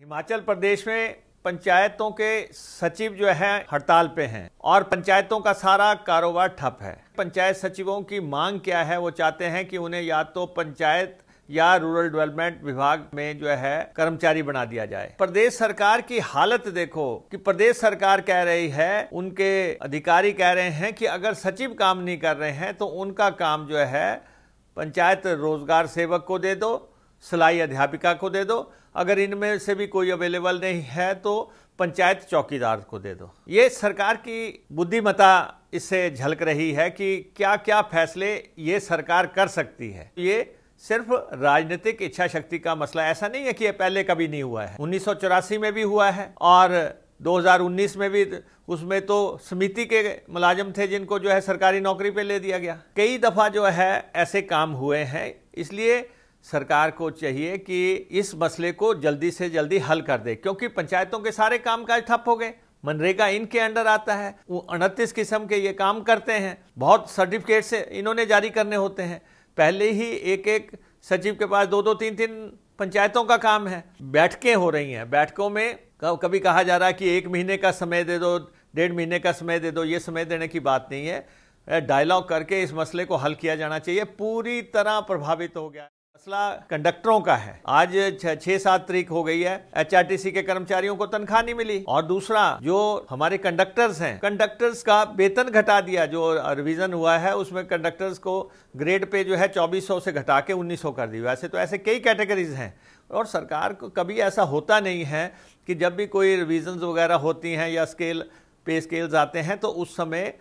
हिमाचल प्रदेश में पंचायतों के सचिव जो है हड़ताल पे हैं और पंचायतों का सारा कारोबार ठप है पंचायत सचिवों की मांग क्या है वो चाहते हैं कि उन्हें या तो पंचायत या रूरल डेवलपमेंट विभाग में जो है कर्मचारी बना दिया जाए प्रदेश सरकार की हालत देखो कि प्रदेश सरकार कह रही है उनके अधिकारी कह रहे हैं कि अगर सचिव काम नहीं कर रहे हैं तो उनका काम जो है पंचायत रोजगार सेवक को दे दो सिलाई अध्यापिका को दे दो अगर इनमें से भी कोई अवेलेबल नहीं है तो पंचायत चौकीदार को दे दो ये सरकार की बुद्धिमता इससे झलक रही है कि क्या क्या फैसले ये सरकार कर सकती है ये सिर्फ राजनीतिक इच्छा शक्ति का मसला ऐसा नहीं है कि ये पहले कभी नहीं हुआ है उन्नीस में भी हुआ है और 2019 में भी उसमें तो समिति के मुलाजिम थे जिनको जो है सरकारी नौकरी पे ले दिया गया कई दफ़ा जो है ऐसे काम हुए हैं इसलिए सरकार को चाहिए कि इस मसले को जल्दी से जल्दी हल कर दे क्योंकि पंचायतों के सारे कामकाज ठप हो गए मनरेगा इनके अंडर आता है वो उनतीस किस्म के ये काम करते हैं बहुत सर्टिफिकेट से इन्होंने जारी करने होते हैं पहले ही एक एक सचिव के पास दो दो तीन तीन पंचायतों का काम है बैठकें हो रही हैं बैठकों में कभी कहा जा रहा है कि एक महीने का समय दे दो डेढ़ महीने का समय दे दो ये समय देने की बात नहीं है डायलॉग करके इस मसले को हल किया जाना चाहिए पूरी तरह प्रभावित हो गया मसला कंडक्टरों का है आज छह सात तरीक हो गई है एचआरटीसी के कर्मचारियों को तनख्वाह नहीं मिली और दूसरा जो हमारे कंडक्टर्स हैं कंडक्टर्स का वेतन घटा दिया जो रिवीजन हुआ है उसमें कंडक्टर्स को ग्रेड पे जो है 2400 से घटा के 1900 कर दी वैसे तो ऐसे कई कैटेगरीज हैं और सरकार को कभी ऐसा होता नहीं है कि जब भी कोई रिविजन वगैरह होती हैं या स्केल पे स्केल्स आते हैं तो उस समय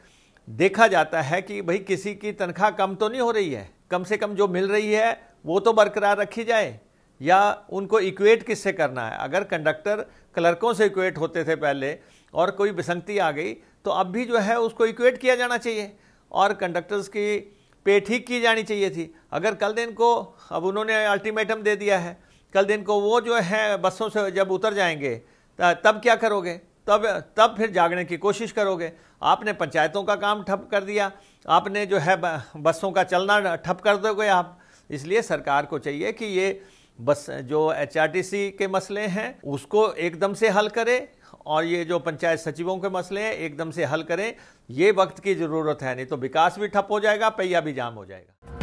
देखा जाता है कि भाई किसी की तनख्वाह कम तो नहीं हो रही है कम से कम जो मिल रही है वो तो बरकरार रखी जाए या उनको इक्वेट किससे करना है अगर कंडक्टर क्लर्कों से इक्वेट होते थे पहले और कोई विसंगति आ गई तो अब भी जो है उसको इक्वेट किया जाना चाहिए और कंडक्टर्स की पे ठीक की जानी चाहिए थी अगर कल दिन को अब उन्होंने अल्टीमेटम दे दिया है कल दिन को वो जो है बसों से जब उतर जाएंगे तब क्या करोगे तब तब फिर जागने की कोशिश करोगे आपने पंचायतों का काम ठप कर दिया आपने जो है बसों का चलना ठप कर दोगे आप इसलिए सरकार को चाहिए कि ये बस जो एच के मसले हैं उसको एकदम से हल करें और ये जो पंचायत सचिवों के मसले हैं एकदम से हल करें ये वक्त की ज़रूरत है नहीं तो विकास भी ठप हो जाएगा पहिया भी जाम हो जाएगा